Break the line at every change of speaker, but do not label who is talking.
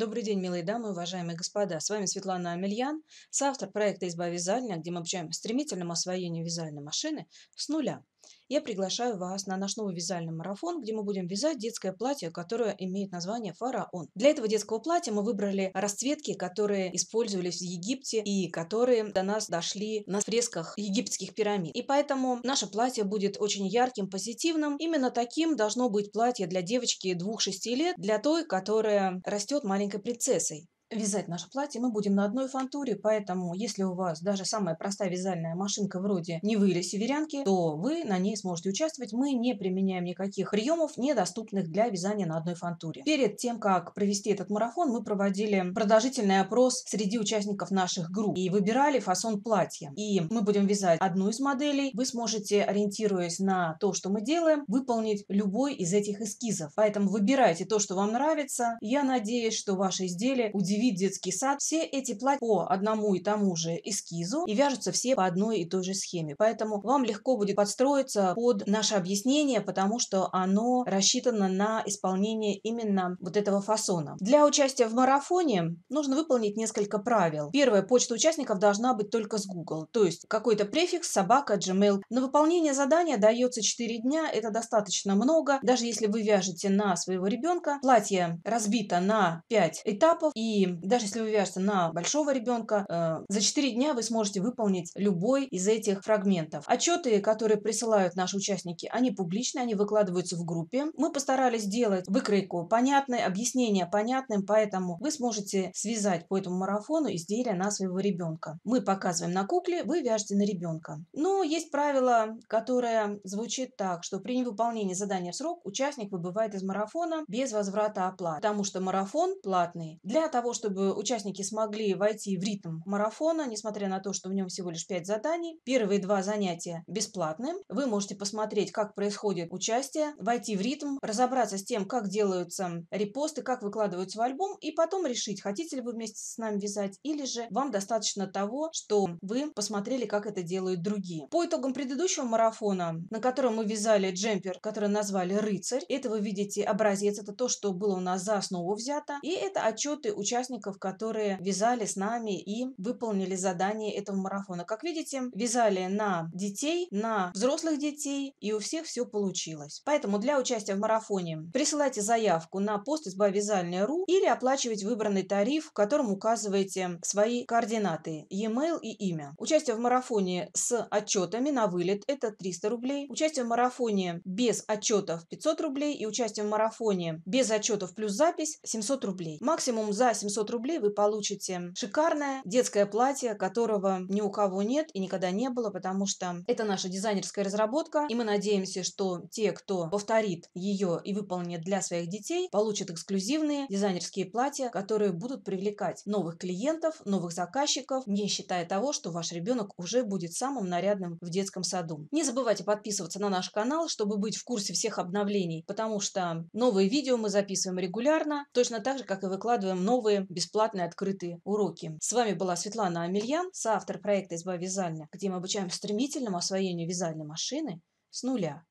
Добрый день, милые дамы, уважаемые господа. С вами Светлана Амельян, соавтор проекта «Изба вязальня», где мы обучаем стремительному освоению вязальной машины с нуля – я приглашаю вас на наш новый вязальный марафон, где мы будем вязать детское платье, которое имеет название «Фараон». Для этого детского платья мы выбрали расцветки, которые использовались в Египте и которые до нас дошли на фресках египетских пирамид. И поэтому наше платье будет очень ярким, позитивным. Именно таким должно быть платье для девочки 2-6 лет, для той, которая растет маленькой принцессой вязать наше платье мы будем на одной фантуре, поэтому если у вас даже самая простая вязальная машинка вроде Невы или Северянки, то вы на ней сможете участвовать. Мы не применяем никаких приемов, недоступных для вязания на одной фантуре. Перед тем, как провести этот марафон, мы проводили продолжительный опрос среди участников наших групп и выбирали фасон платья. И мы будем вязать одну из моделей. Вы сможете, ориентируясь на то, что мы делаем, выполнить любой из этих эскизов. Поэтому выбирайте то, что вам нравится. Я надеюсь, что ваше изделие удивит вид детский сад, все эти платья по одному и тому же эскизу и вяжутся все по одной и той же схеме. Поэтому вам легко будет подстроиться под наше объяснение, потому что оно рассчитано на исполнение именно вот этого фасона. Для участия в марафоне нужно выполнить несколько правил. Первое, почта участников должна быть только с Google, то есть какой-то префикс собака Gmail. На выполнение задания дается 4 дня, это достаточно много. Даже если вы вяжете на своего ребенка, платье разбито на 5 этапов и даже если вы вяжете на большого ребенка, э, за 4 дня вы сможете выполнить любой из этих фрагментов. Отчеты, которые присылают наши участники, они публичны, они выкладываются в группе. Мы постарались сделать выкройку понятной, объяснение понятным, поэтому вы сможете связать по этому марафону изделия на своего ребенка. Мы показываем на кукле, вы вяжете на ребенка. Но ну, есть правило, которое звучит так, что при невыполнении задания в срок участник выбывает из марафона без возврата оплаты, потому что марафон платный. Для того, чтобы участники смогли войти в ритм марафона, несмотря на то, что в нем всего лишь 5 заданий. Первые два занятия бесплатны. Вы можете посмотреть, как происходит участие, войти в ритм, разобраться с тем, как делаются репосты, как выкладываются в альбом, и потом решить, хотите ли вы вместе с нами вязать, или же вам достаточно того, что вы посмотрели, как это делают другие. По итогам предыдущего марафона, на котором мы вязали джемпер, который назвали «Рыцарь», это вы видите образец, это то, что было у нас за основу взято, и это отчеты участников участников, которые вязали с нами и выполнили задание этого марафона. Как видите, вязали на детей, на взрослых детей, и у всех все получилось. Поэтому для участия в марафоне присылайте заявку на пост изба.вязальня.ру или оплачивайте выбранный тариф, в котором указываете свои координаты, e-mail и имя. Участие в марафоне с отчетами на вылет – это 300 рублей. Участие в марафоне без отчетов – 500 рублей. И участие в марафоне без отчетов плюс запись – 700 рублей. Максимум за 700 800 рублей вы получите шикарное детское платье, которого ни у кого нет и никогда не было, потому что это наша дизайнерская разработка, и мы надеемся, что те, кто повторит ее и выполнит для своих детей, получат эксклюзивные дизайнерские платья, которые будут привлекать новых клиентов, новых заказчиков, не считая того, что ваш ребенок уже будет самым нарядным в детском саду. Не забывайте подписываться на наш канал, чтобы быть в курсе всех обновлений, потому что новые видео мы записываем регулярно, точно так же, как и выкладываем новые бесплатные открытые уроки. С вами была Светлана Амельян, соавтор проекта «Изба вязальня», где мы обучаем стремительному освоению вязальной машины с нуля.